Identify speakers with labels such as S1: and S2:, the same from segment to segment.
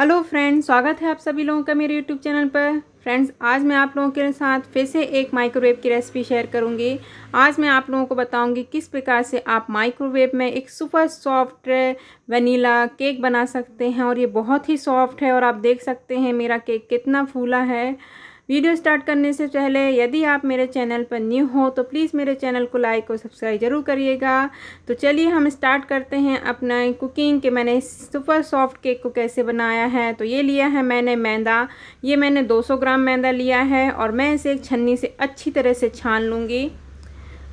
S1: hello friends स्वागत है आप सभी लोगों का मेरे यूट्यूब चैनल पर फ्रेंड्स आज मैं आप लोगों के साथ फिर से एक माइक्रोवेव की रेसिपी शेयर करूंगी आज मैं आप लोगों को बताऊंगी किस प्रकार से आप माइक्रोवेव में एक सुपर सॉफ्ट वनीला केक बना सकते हैं और ये बहुत ही सॉफ्ट है और आप देख सकते हैं मेरा केक कितना फूला है वीडियो स्टार्ट करने से पहले यदि आप मेरे चैनल पर न्यू हो तो प्लीज़ मेरे चैनल को लाइक और सब्सक्राइब ज़रूर करिएगा तो चलिए हम स्टार्ट करते हैं अपना कुकिंग के मैंने सुपर सॉफ्ट केक को कैसे बनाया है तो ये लिया है मैंने मैदा ये मैंने 200 ग्राम मैदा लिया है और मैं इसे एक छन्नी से अच्छी तरह से छान लूँगी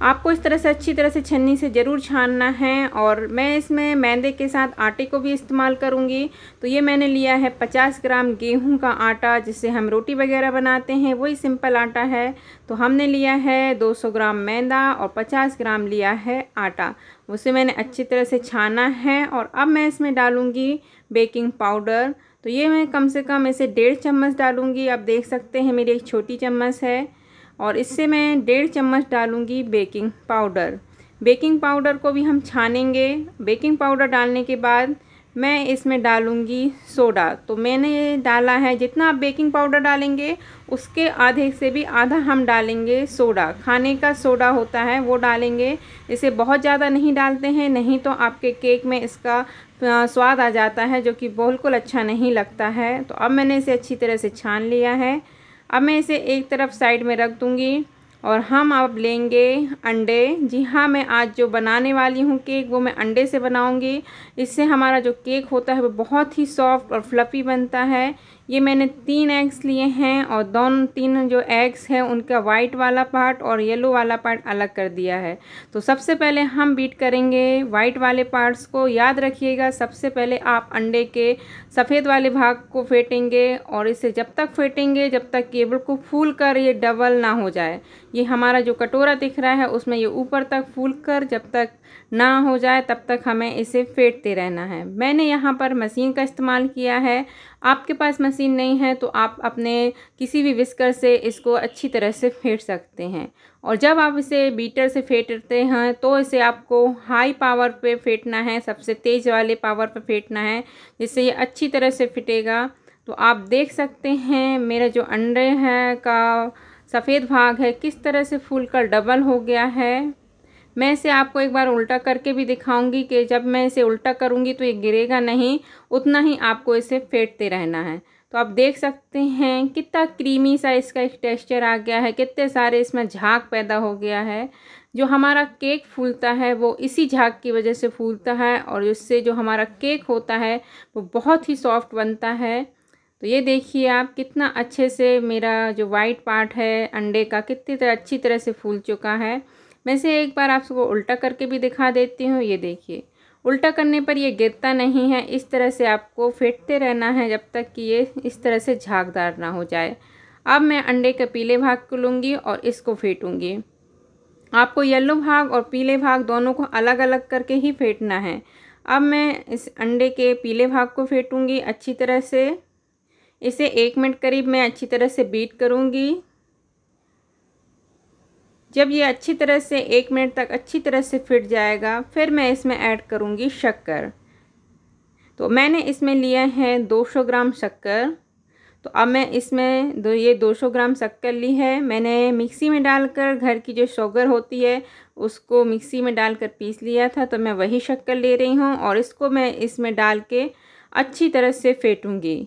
S1: आपको इस तरह से अच्छी तरह से छन्नी से ज़रूर छानना है और मैं इसमें मैदे के साथ आटे को भी इस्तेमाल करूँगी तो ये मैंने लिया है 50 ग्राम गेहूं का आटा जिससे हम रोटी वगैरह बनाते हैं वही सिंपल आटा है तो हमने लिया है 200 ग्राम मैदा और 50 ग्राम लिया है आटा उसे मैंने अच्छी तरह से छाना है और अब मैं इसमें डालूँगी बेकिंग पाउडर तो ये मैं कम से कम इसे डेढ़ चम्मच डालूँगी आप देख सकते हैं मेरी एक छोटी चम्मच है और इससे मैं डेढ़ चम्मच डालूँगी बेकिंग पाउडर बेकिंग पाउडर को भी हम छानेंगे बेकिंग पाउडर डालने के बाद मैं इसमें डालूँगी सोडा तो मैंने डाला है जितना आप बेकिंग पाउडर डालेंगे उसके आधे से भी आधा हम डालेंगे सोडा खाने का सोडा होता है वो डालेंगे इसे बहुत ज़्यादा नहीं डालते हैं नहीं तो आपके केक में इसका स्वाद आ जाता है जो कि बिल्कुल अच्छा नहीं लगता है तो अब मैंने इसे अच्छी तरह से छान लिया है अब मैं इसे एक तरफ साइड में रख दूँगी और हम अब लेंगे अंडे जी हाँ मैं आज जो बनाने वाली हूँ केक वो मैं अंडे से बनाऊँगी इससे हमारा जो केक होता है वो बहुत ही सॉफ्ट और फ्लफ़ी बनता है ये मैंने तीन एग्स लिए हैं और दोनों तीन जो एग्स हैं उनका वाइट वाला पार्ट और येलो वाला पार्ट अलग कर दिया है तो सबसे पहले हम बीट करेंगे वाइट वाले पार्ट्स को याद रखिएगा सबसे पहले आप अंडे के सफ़ेद वाले भाग को फेंटेंगे और इसे जब तक फेंटेंगे जब तक केबल को फूल कर ये डबल ना हो जाए ये हमारा जो कटोरा दिख रहा है उसमें ये ऊपर तक फूल कर जब तक ना हो जाए तब तक हमें इसे फेंटते रहना है मैंने यहाँ पर मशीन का इस्तेमाल किया है आपके पास मशीन नहीं है तो आप अपने किसी भी विस्कर से इसको अच्छी तरह से फेंट सकते हैं और जब आप इसे बीटर से फेंटते हैं तो इसे आपको हाई पावर पे फेंटना है सबसे तेज़ वाले पावर पे फेंटना है जिससे ये अच्छी तरह से फिटेगा तो आप देख सकते हैं मेरा जो अंडे हैं का सफ़ेद भाग है किस तरह से फूल कर डबल हो गया है मैं इसे आपको एक बार उल्टा करके भी दिखाऊंगी कि जब मैं इसे उल्टा करूंगी तो ये गिरेगा नहीं उतना ही आपको इसे फेंटते रहना है तो आप देख सकते हैं कितना क्रीमी सा इसका एक टेक्स्चर आ गया है कितने सारे इसमें झाग पैदा हो गया है जो हमारा केक फूलता है वो इसी झाग की वजह से फूलता है और इससे जो हमारा केक होता है वो बहुत ही सॉफ्ट बनता है तो ये देखिए आप कितना अच्छे से मेरा जो वाइट पार्ट है अंडे का कितनी तरह अच्छी तरह से फूल चुका है मैं इसे एक बार आप सबको उल्टा करके भी दिखा देती हूँ ये देखिए उल्टा करने पर ये गिरता नहीं है इस तरह से आपको फेंटते रहना है जब तक कि ये इस तरह से झागदार ना हो जाए अब मैं अंडे के पीले भाग को लूँगी और इसको फेंटूँगी आपको येलो भाग और पीले भाग दोनों को अलग अलग करके ही फेंटना है अब मैं इस अंडे के पीले भाग को फेंटूँगी अच्छी तरह से इसे एक मिनट करीब मैं अच्छी तरह से बीट करूँगी जब ये अच्छी तरह से एक मिनट तक अच्छी तरह से फिट जाएगा फिर मैं इसमें ऐड करूँगी शक्कर तो मैंने इसमें लिया है 200 ग्राम शक्कर तो अब मैं इसमें दो ये 200 ग्राम शक्कर ली है मैंने मिक्सी में डालकर घर की जो शुगर होती है उसको मिक्सी में डालकर पीस लिया था तो मैं वही शक्कर ले रही हूँ और इसको मैं इसमें डाल के अच्छी तरह से फेटूँगी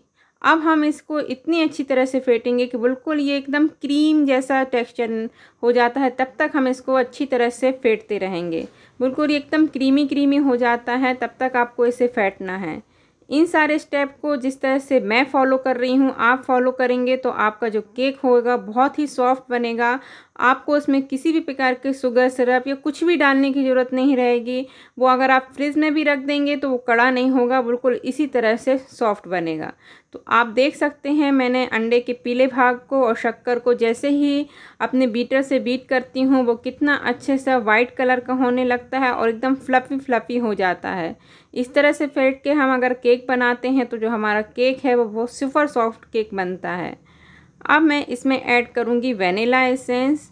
S1: अब हम इसको इतनी अच्छी तरह से फेंटेंगे कि बिल्कुल ये एकदम क्रीम जैसा टेक्सचर हो जाता है तब तक हम इसको अच्छी तरह से फेंटते रहेंगे बिल्कुल ये एकदम क्रीमी क्रीमी हो जाता है तब तक आपको इसे फेंटना है इन सारे स्टेप को जिस तरह से मैं फॉलो कर रही हूँ आप फॉलो करेंगे तो आपका जो केक होगा बहुत ही सॉफ्ट बनेगा आपको उसमें किसी भी प्रकार के शुगर सिरप या कुछ भी डालने की ज़रूरत नहीं रहेगी वो अगर आप फ्रिज में भी रख देंगे तो वो कड़ा नहीं होगा बिल्कुल इसी तरह से सॉफ्ट बनेगा तो आप देख सकते हैं मैंने अंडे के पीले भाग को और शक्कर को जैसे ही अपने बीटर से बीट करती हूँ वो कितना अच्छे सा वाइट कलर का होने लगता है और एकदम फ्लफ़ी फ्लफ़ी हो जाता है इस तरह से फेंट के हम अगर केक बनाते हैं तो जो हमारा केक है वो बहुत सुपर सॉफ्ट केक बनता है अब मैं इसमें ऐड करूँगी वेनीला एसेंस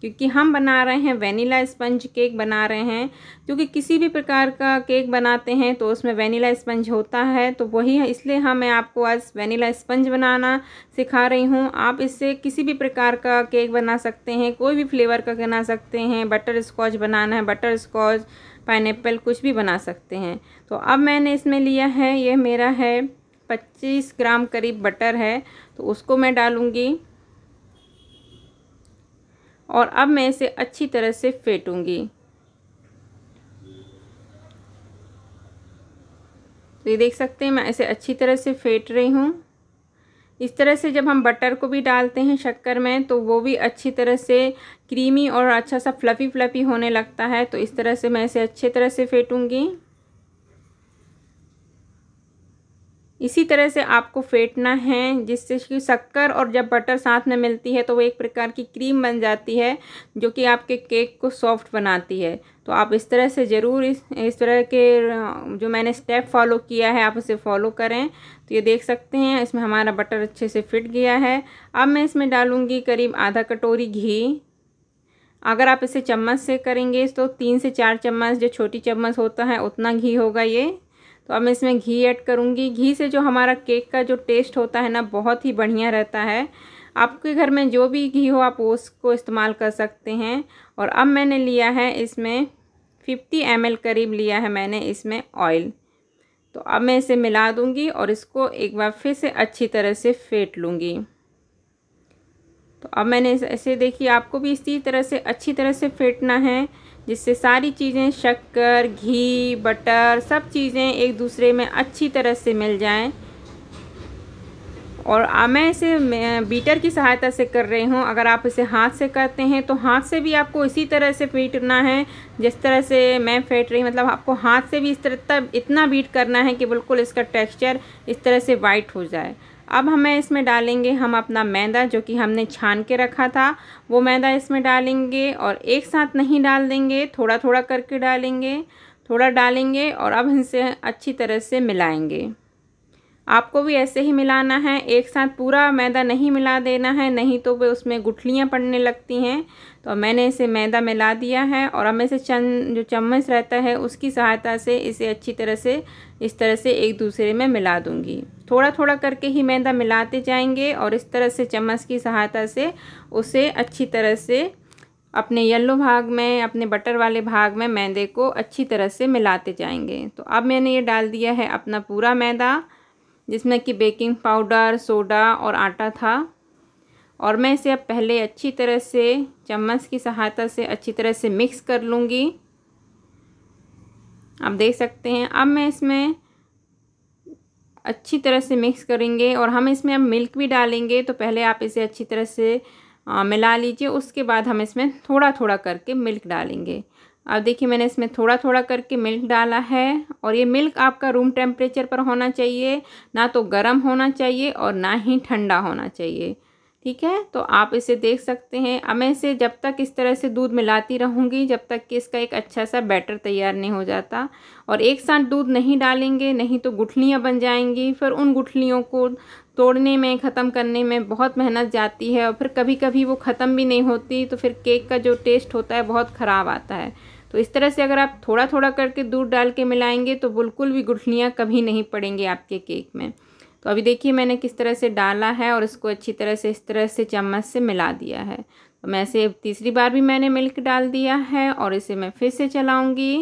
S1: क्योंकि हम बना रहे हैं वेनिला स्पंज केक बना रहे हैं क्योंकि किसी भी प्रकार का केक बनाते हैं तो उसमें वेनिला स्पंज होता है तो वही है इसलिए हम हाँ, मैं आपको आज वेनिला स्पंज बनाना सिखा रही हूँ आप इससे किसी भी प्रकार का केक बना सकते हैं कोई भी फ्लेवर का बना सकते हैं बटर स्कॉच बनाना है बटर स्कॉच पाइनएप्पल कुछ भी बना सकते हैं तो अब मैंने इसमें लिया है यह मेरा है पच्चीस ग्राम करीब बटर है तो उसको मैं डालूँगी और अब मैं इसे अच्छी तरह से फेटूंगी तो ये देख सकते हैं मैं इसे अच्छी तरह से फेंट रही हूँ इस तरह से जब हम बटर को भी डालते हैं शक्कर में तो वो भी अच्छी तरह से क्रीमी और अच्छा सा फ्लफ़ी फ्लफ़ी होने लगता है तो इस तरह से मैं इसे अच्छे तरह से फेटूंगी इसी तरह से आपको फेंटना है जिससे कि शक्कर और जब बटर साथ में मिलती है तो वो एक प्रकार की क्रीम बन जाती है जो कि आपके केक को सॉफ्ट बनाती है तो आप इस तरह से ज़रूर इस इस तरह के जो मैंने स्टेप फॉलो किया है आप उसे फॉलो करें तो ये देख सकते हैं इसमें हमारा बटर अच्छे से फिट गया है अब मैं इसमें डालूँगी करीब आधा कटोरी घी अगर आप इसे चम्मच से करेंगे तो तीन से चार चम्मच जो छोटी चम्मच होता है उतना घी होगा ये तो अब मैं इसमें घी ऐड करूँगी घी से जो हमारा केक का जो टेस्ट होता है ना बहुत ही बढ़िया रहता है आपके घर में जो भी घी हो आप उसको इस्तेमाल कर सकते हैं और अब मैंने लिया है इसमें 50 एम करीब लिया है मैंने इसमें ऑयल तो अब मैं इसे मिला दूंगी और इसको एक बार फिर से अच्छी तरह से फेंट लूँगी तो अब मैंने ऐसे देखिए आपको भी इसी तरह से अच्छी तरह से फेंटना है जिससे सारी चीज़ें शक्कर घी बटर सब चीज़ें एक दूसरे में अच्छी तरह से मिल जाएं और मैं इसे बीटर की सहायता से कर रही हूँ अगर आप इसे हाथ से करते हैं तो हाथ से भी आपको इसी तरह से पीटना है जिस तरह से मैं फेंट रही मतलब आपको हाथ से भी इस तरह तब इतना बीट करना है कि बिल्कुल इसका टेक्सचर इस तरह से वाइट हो जाए अब हमें इसमें डालेंगे हम अपना मैदा जो कि हमने छान के रखा था वो मैदा इसमें डालेंगे और एक साथ नहीं डाल देंगे थोड़ा थोड़ा करके डालेंगे थोड़ा डालेंगे और अब इनसे अच्छी तरह से मिलाएंगे आपको भी ऐसे ही मिलाना है एक साथ पूरा मैदा नहीं मिला देना है नहीं तो वे उसमें गुठलियाँ पड़ने लगती हैं तो मैंने इसे मैदा मिला दिया है और अब इसे चंद जो चम्मच रहता है उसकी सहायता से इसे अच्छी तरह से इस तरह से एक दूसरे में मिला दूँगी थोड़ा थोड़ा करके ही मैदा मिलाते जाएंगे और इस तरह से चम्मच की सहायता से उसे अच्छी तरह से अपने येल्लो भाग में अपने बटर वाले भाग में मैदे को अच्छी तरह से मिलाते जाएंगे तो अब मैंने ये डाल दिया है अपना पूरा मैदा जिसमें कि बेकिंग पाउडर सोडा और आटा था और मैं इसे अब पहले अच्छी तरह से चम्मच की सहायता से अच्छी तरह से मिक्स कर लूँगी आप देख सकते हैं अब मैं इसमें अच्छी तरह से मिक्स करेंगे और हम इसमें अब मिल्क भी डालेंगे तो पहले आप इसे अच्छी तरह से मिला लीजिए उसके बाद हम इसमें थोड़ा थोड़ा करके मिल्क डालेंगे अब देखिए मैंने इसमें थोड़ा थोड़ा करके मिल्क डाला है और ये मिल्क आपका रूम टेम्परेचर पर होना चाहिए ना तो गर्म होना चाहिए और ना ही ठंडा होना चाहिए ठीक है तो आप इसे देख सकते हैं अब मैं इसे जब तक इस तरह से दूध मिलाती रहूँगी जब तक कि इसका एक अच्छा सा बैटर तैयार नहीं हो जाता और एक साथ दूध नहीं डालेंगे नहीं तो गुठलियाँ बन जाएंगी फिर उन गुठलियों को तोड़ने में ख़त्म करने में बहुत मेहनत जाती है और फिर कभी कभी वो ख़त्म भी नहीं होती तो फिर केक का जो टेस्ट होता है बहुत ख़राब आता है तो इस तरह से अगर आप थोड़ा थोड़ा करके दूध डाल के मिलाएंगे तो बिल्कुल भी गुठलियाँ कभी नहीं पड़ेंगी आपके केक में तो अभी देखिए मैंने किस तरह से डाला है और इसको अच्छी तरह से इस तरह से चम्मच से मिला दिया है तो मैं इसे तीसरी बार भी मैंने मिल्क डाल दिया है और इसे मैं फिर से चलाऊँगी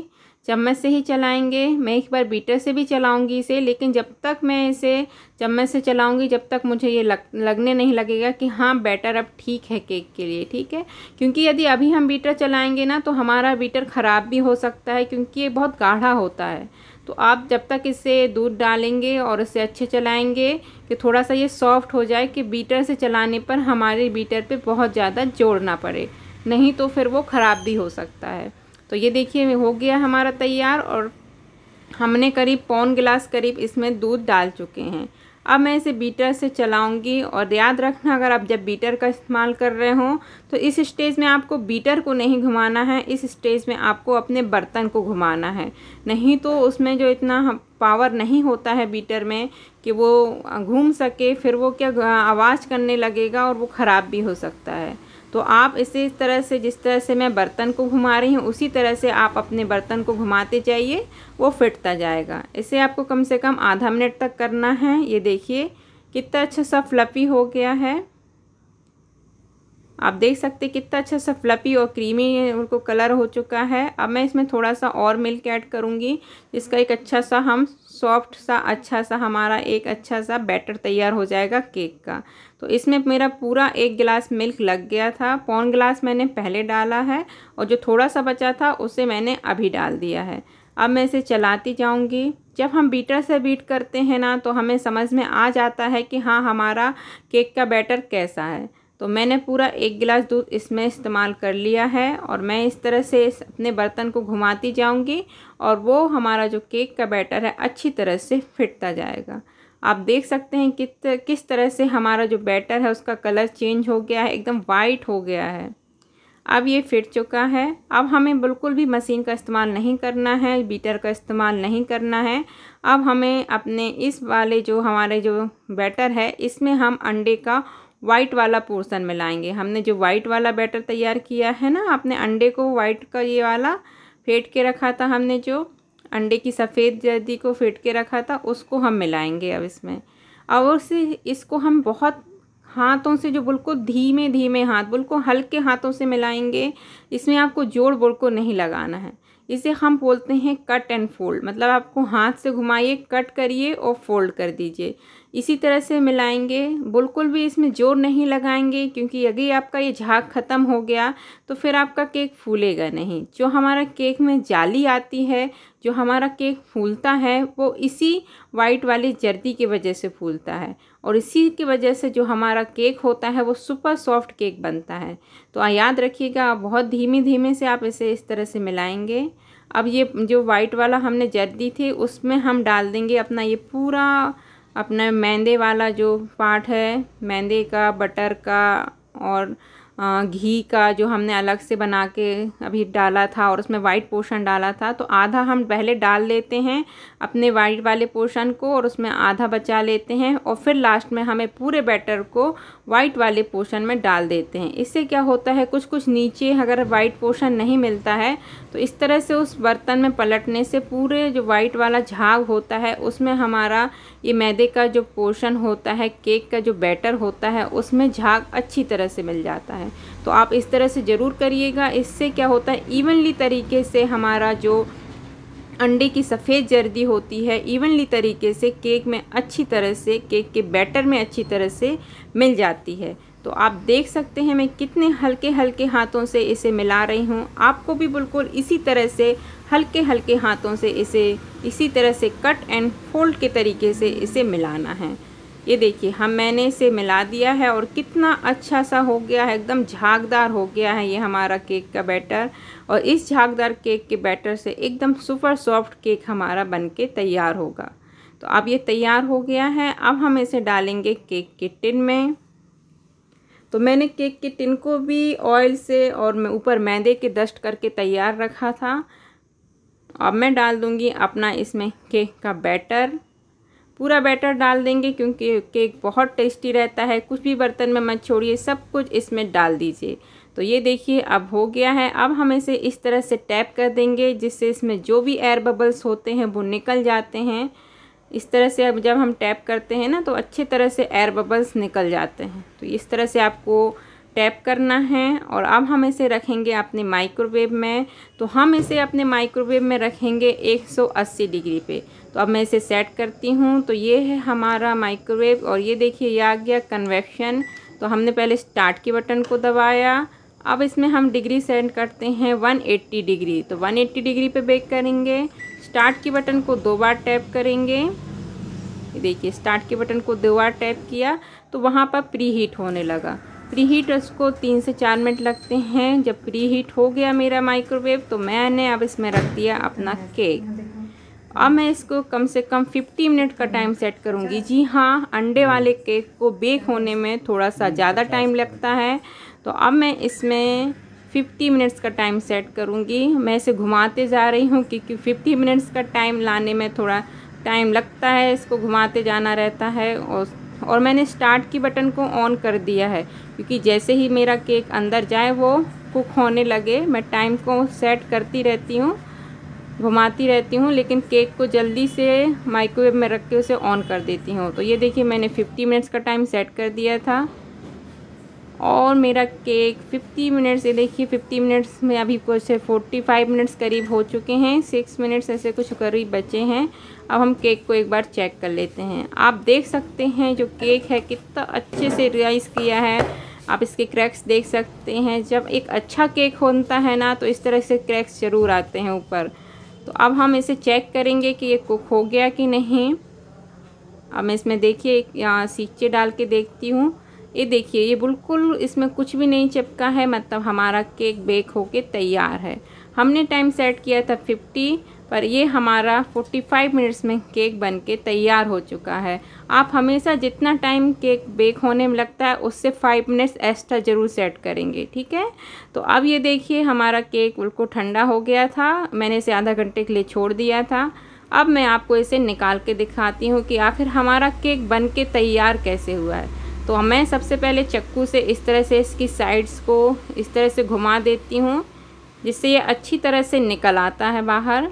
S1: चम्मच से ही चलाएंगे मैं एक बार बीटर से भी चलाऊंगी इसे लेकिन जब तक मैं इसे चम्मच से चलाऊंगी जब तक मुझे ये लग लगने नहीं लगेगा कि हाँ बैटर अब ठीक है केक के लिए ठीक है क्योंकि यदि अभी हम बीटर चलाएंगे ना तो हमारा बीटर ख़राब भी हो सकता है क्योंकि ये बहुत गाढ़ा होता है तो आप जब तक इसे दूध डालेंगे और इसे अच्छे चलाएंगे कि थोड़ा सा ये सॉफ्ट हो जाए कि बीटर से चलाने पर हमारे बीटर पे बहुत ज़्यादा जोड़ना पड़े नहीं तो फिर वो ख़राब भी हो सकता है तो ये देखिए हो गया हमारा तैयार और हमने करीब पौन गिलास करीब इसमें दूध डाल चुके हैं अब मैं इसे बीटर से चलाऊंगी और याद रखना अगर आप जब बीटर का इस्तेमाल कर रहे हो तो इस स्टेज में आपको बीटर को नहीं घुमाना है इस स्टेज में आपको अपने बर्तन को घुमाना है नहीं तो उसमें जो इतना पावर नहीं होता है बीटर में कि वो घूम सके फिर वो क्या आवाज़ करने लगेगा और वो ख़राब भी हो सकता है तो आप इसे इस तरह से जिस तरह से मैं बर्तन को घुमा रही हूँ उसी तरह से आप अपने बर्तन को घुमाते जाइए वो फिटता जाएगा इसे आपको कम से कम आधा मिनट तक करना है ये देखिए कितना अच्छा सा फ्लपी हो गया है आप देख सकते कितना अच्छा सा फ्लपी और क्रीमी उनको कलर हो चुका है अब मैं इसमें थोड़ा सा और मिल्क ऐड करूँगी जिसका एक अच्छा सा हम सॉफ्ट सा अच्छा सा हमारा एक अच्छा सा बैटर तैयार हो जाएगा केक का तो इसमें मेरा पूरा एक गिलास मिल्क लग गया था पौन गिलास मैंने पहले डाला है और जो थोड़ा सा बचा था उसे मैंने अभी डाल दिया है अब मैं इसे चलाती जाऊंगी जब हम बीटर से बीट करते हैं ना तो हमें समझ में आ जाता है कि हाँ हमारा केक का बैटर कैसा है तो मैंने पूरा एक गिलास दूध इसमें इस्तेमाल कर लिया है और मैं इस तरह से इस अपने बर्तन को घुमाती जाऊंगी और वो हमारा जो केक का बैटर है अच्छी तरह से फिटता जाएगा आप देख सकते हैं कि किस तरह से हमारा जो बैटर है उसका कलर चेंज हो गया है एकदम वाइट हो गया है अब ये फिट चुका है अब हमें बिल्कुल भी मशीन का इस्तेमाल नहीं करना है बीटर का इस्तेमाल नहीं करना है अब हमें अपने इस वाले जो हमारे जो बैटर है इसमें हम अंडे का वाइट वाला पोर्शन मिलाएंगे हमने जो वाइट वाला बैटर तैयार किया है ना आपने अंडे को वाइट का ये वाला फेंट के रखा था हमने जो अंडे की सफ़ेद जर्दी को फिट के रखा था उसको हम मिलाएंगे अब इसमें और उसे इसको हम बहुत हाथों से जो बिल्कुल धीमे धीमे हाथ बिल्कुल हल्के हाथों से मिलाएंगे इसमें आपको जोड़ बोड़ को नहीं लगाना है इसे हम बोलते हैं कट एंड फोल्ड मतलब आपको हाथ से घुमाइए कट करिए और फोल्ड कर दीजिए इसी तरह से मिलाएंगे बिल्कुल भी इसमें जोर नहीं लगाएंगे क्योंकि यदि आपका ये झाग ख़त्म हो गया तो फिर आपका केक फूलेगा नहीं जो हमारा केक में जाली आती है जो हमारा केक फूलता है वो इसी वाइट वाली जर्दी की वजह से फूलता है और इसी की वजह से जो हमारा केक होता है वो सुपर सॉफ्ट केक बनता है तो याद रखिएगा बहुत धीमे धीमे से आप इसे इस तरह से मिलाएँगे अब ये जो वाइट वाला हमने जर्दी थी उसमें हम डाल देंगे अपना ये पूरा अपना मैदे वाला जो पार्ट है मैदे का बटर का और घी का जो हमने अलग से बना के अभी डाला था और उसमें वाइट पोर्शन डाला था तो आधा हम पहले डाल लेते हैं अपने वाइट वाले पोर्शन को और उसमें आधा बचा लेते हैं और फिर लास्ट में हमें पूरे बैटर को वाइट वाले पोर्शन में डाल देते हैं इससे क्या होता है कुछ कुछ नीचे अगर वाइट पोर्शन नहीं मिलता है तो इस तरह से उस बर्तन में पलटने से पूरे जो वाइट वाला झाग होता है उसमें हमारा ये मैदे का जो पोर्शन होता है केक का जो बैटर होता है उसमें झाग अच्छी तरह से मिल जाता है तो आप इस तरह से ज़रूर करिएगा इससे क्या होता है इवनली तरीके से हमारा जो अंडे की सफ़ेद जर्दी होती है इवनली तरीके से केक में अच्छी तरह से केक के बैटर में अच्छी तरह से मिल जाती है तो आप देख सकते हैं मैं कितने हल्के हल्के हाथों से इसे मिला रही हूँ आपको भी बिल्कुल इसी तरह से हल्के हल्के हाथों से इसे इसी तरह से कट एंड फोल्ड के तरीके से इसे मिलाना है ये देखिए हम हाँ, मैंने इसे मिला दिया है और कितना अच्छा सा हो गया है एकदम झागदार हो गया है ये हमारा केक का बैटर और इस झागदार केक के बैटर से एकदम सुपर सॉफ्ट केक हमारा बन के तैयार होगा तो अब ये तैयार हो गया है अब हम इसे डालेंगे केक के टिन में तो मैंने केक के टिन को भी ऑयल से और ऊपर मैदे के डस्ट करके तैयार रखा था अब मैं डाल दूँगी अपना इसमें केक का बैटर पूरा बैटर डाल देंगे क्योंकि केक बहुत टेस्टी रहता है कुछ भी बर्तन में मत छोड़िए सब कुछ इसमें डाल दीजिए तो ये देखिए अब हो गया है अब हम इसे इस तरह से टैप कर देंगे जिससे इसमें जो भी एयर बबल्स होते हैं वो निकल जाते हैं इस तरह से अब जब हम टैप करते हैं ना तो अच्छे तरह से एयर बबल्स निकल जाते हैं तो इस तरह से आपको टैप करना है और अब हम इसे रखेंगे अपने माइक्रोवेव में तो हम इसे अपने माइक्रोवेव में रखेंगे 180 डिग्री पे तो अब मैं इसे सेट करती हूँ तो ये है हमारा माइक्रोवेव और ये देखिए ये आ गया कन्वेक्शन तो हमने पहले स्टार्ट के बटन को दबाया अब इसमें हम डिग्री सेट करते हैं 180 डिग्री तो 180 डिग्री पे बेक करेंगे स्टार्ट के बटन को दो बार टैप करेंगे देखिए स्टार्ट के बटन को दो बार टैप किया तो वहाँ पर प्री हीट होने लगा प्री हीट उसको तीन से चार मिनट लगते हैं जब प्री हीट हो गया मेरा माइक्रोवेव तो मैंने अब इसमें रख दिया अपना केक अब मैं इसको कम से कम 50 मिनट का टाइम सेट करूँगी जी हाँ अंडे वाले केक को बेक होने में थोड़ा सा ज़्यादा टाइम लगता है तो अब मैं इसमें 50 मिनट्स का टाइम सेट करूँगी मैं इसे घुमाते जा रही हूँ क्योंकि 50 मिनट्स का टाइम लाने में थोड़ा टाइम लगता है इसको घुमाते जाना रहता है और और मैंने स्टार्ट की बटन को ऑन कर दिया है क्योंकि जैसे ही मेरा केक अंदर जाए वो कुक होने लगे मैं टाइम को सेट करती रहती हूँ घुमाती रहती हूँ लेकिन केक को जल्दी से माइक्रोवेव में रख के उसे ऑन कर देती हूँ तो ये देखिए मैंने 50 मिनट्स का टाइम सेट कर दिया था और मेरा केक 50 मिनट्स ये देखिए 50 मिनट्स में अभी कुछ 45 मिनट्स करीब हो चुके हैं 6 मिनट्स ऐसे कुछ करीब बचे हैं अब हम केक को एक बार चेक कर लेते हैं आप देख सकते हैं जो केक है कितना अच्छे से रियाइज किया है आप इसके क्रैक्स देख सकते हैं जब एक अच्छा केक होता है ना तो इस तरह से क्रैक्स ज़रूर आते हैं ऊपर तो अब हम इसे चेक करेंगे कि ये कुक हो गया कि नहीं अब मैं इसमें देखिए यहाँ सीचे डाल के देखती हूँ ये देखिए ये बिल्कुल इसमें कुछ भी नहीं चिपका है मतलब हमारा केक बेक होके तैयार है हमने टाइम सेट किया था 50 पर ये हमारा 45 मिनट्स में केक बन के तैयार हो चुका है आप हमेशा जितना टाइम केक बेक होने में लगता है उससे 5 मिनट्स एक्स्ट्रा ज़रूर सेट करेंगे ठीक है तो अब ये देखिए हमारा केक बिल्कुल ठंडा हो गया था मैंने इसे आधा घंटे के लिए छोड़ दिया था अब मैं आपको इसे निकाल के दिखाती हूँ कि आखिर हमारा केक बन के तैयार कैसे हुआ है तो मैं सबसे पहले चक्कू से इस तरह से इसकी साइड्स को इस तरह से घुमा देती हूँ जिससे ये अच्छी तरह से निकल आता है बाहर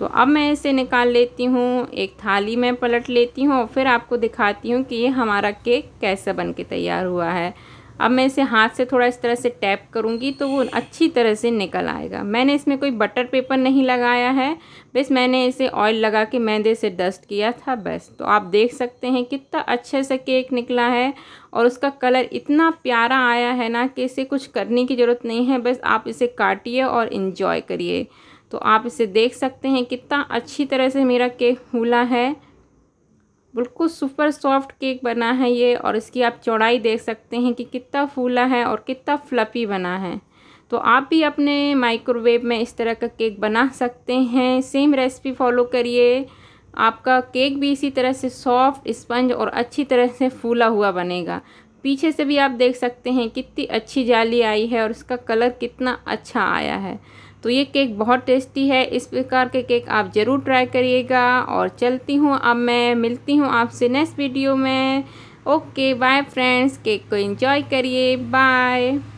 S1: तो अब मैं इसे निकाल लेती हूँ एक थाली में पलट लेती हूँ और फिर आपको दिखाती हूँ कि ये हमारा केक कैसे बन के तैयार हुआ है अब मैं इसे हाथ से थोड़ा इस तरह से टैप करूँगी तो वो अच्छी तरह से निकल आएगा मैंने इसमें कोई बटर पेपर नहीं लगाया है बस मैंने इसे ऑयल लगा के मैदे से डस्ट किया था बस तो आप देख सकते हैं कितना अच्छे से केक निकला है और उसका कलर इतना प्यारा आया है ना कि इसे कुछ करने की ज़रूरत नहीं है बस आप इसे काटिए और इन्जॉय करिए तो आप इसे देख सकते हैं कितना अच्छी तरह से मेरा केक फूला है बिल्कुल सुपर सॉफ्ट केक बना है ये और इसकी आप चौड़ाई देख सकते हैं कि कितना फूला है और कितना फ्लफ़ी बना है तो आप भी अपने माइक्रोवेव में इस तरह का केक बना सकते हैं सेम रेसिपी फॉलो करिए आपका केक भी इसी तरह से सॉफ्ट स्पंज और अच्छी तरह से फूला हुआ बनेगा पीछे से भी आप देख सकते हैं कितनी अच्छी जाली आई है और इसका कलर कितना अच्छा आया है तो ये केक बहुत टेस्टी है इस प्रकार के केक आप ज़रूर ट्राई करिएगा और चलती हूँ अब मैं मिलती हूँ आपसे नेक्स्ट वीडियो में ओके बाय फ्रेंड्स केक को इन्जॉय करिए बाय